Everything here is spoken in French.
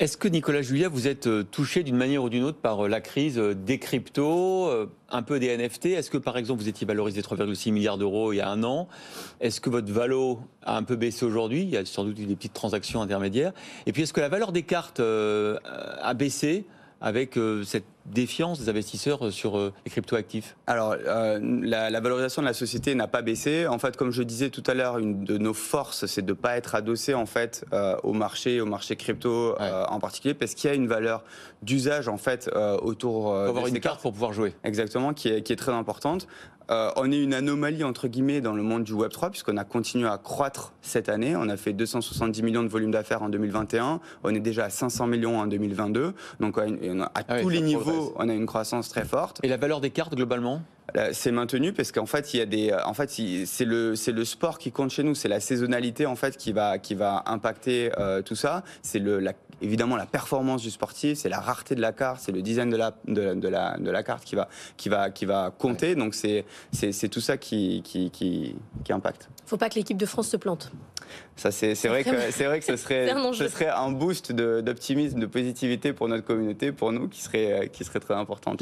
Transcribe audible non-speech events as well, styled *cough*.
Est-ce que Nicolas Julia, vous êtes euh, touché d'une manière ou d'une autre par euh, la crise euh, des cryptos, un peu des NFT Est-ce que par exemple vous étiez valorisé 3,6 milliards d'euros il y a un an Est-ce que votre valo a un peu baissé aujourd'hui Il y a sans doute des petites transactions intermédiaires. Et puis est-ce que la valeur des cartes a baissé avec cette défiance des investisseurs euh, sur euh, les cryptoactifs Alors, euh, la, valorisation de la société n'a pas baissé. En fait, comme je disais tout à l'heure, une de nos forces, c'est de ne pas être adossé en fait au marché, au marché crypto en particulier, parce qu'il y a une valeur d'usage en fait autour. des cartes avoir une carte pour pouvoir jouer. Exactement, qui qui est très importante. Euh, on est une anomalie entre guillemets dans le monde du Web 3 puisqu'on a continué à croître cette année. On a fait 270 millions de volume d'affaires en 2021. On est déjà à 500 millions en 2022. Donc à ah tous les niveaux, on a une croissance très forte. Et la valeur des cartes globalement euh, c'est maintenu parce qu'en fait il y des euh, en fait c'est le le sport qui compte chez nous c'est la saisonnalité en fait qui va qui va impacter tout ça c'est le la évidemment la performance du sportif, c'est la rareté de la carte, c'est le design de la, de, de, la, de la carte qui va, qui va, qui va compter. Donc c'est, c'est, tout ça qui, qui, qui, qui impacte. Faut pas que l'équipe de France se plante. Ça, c'est, vrai, que, c'est vrai que ce *laughs* serait, un, ce serait un boost d'optimisme, de, positivité pour notre communauté, pour nous, qui serait, qui serait très importante.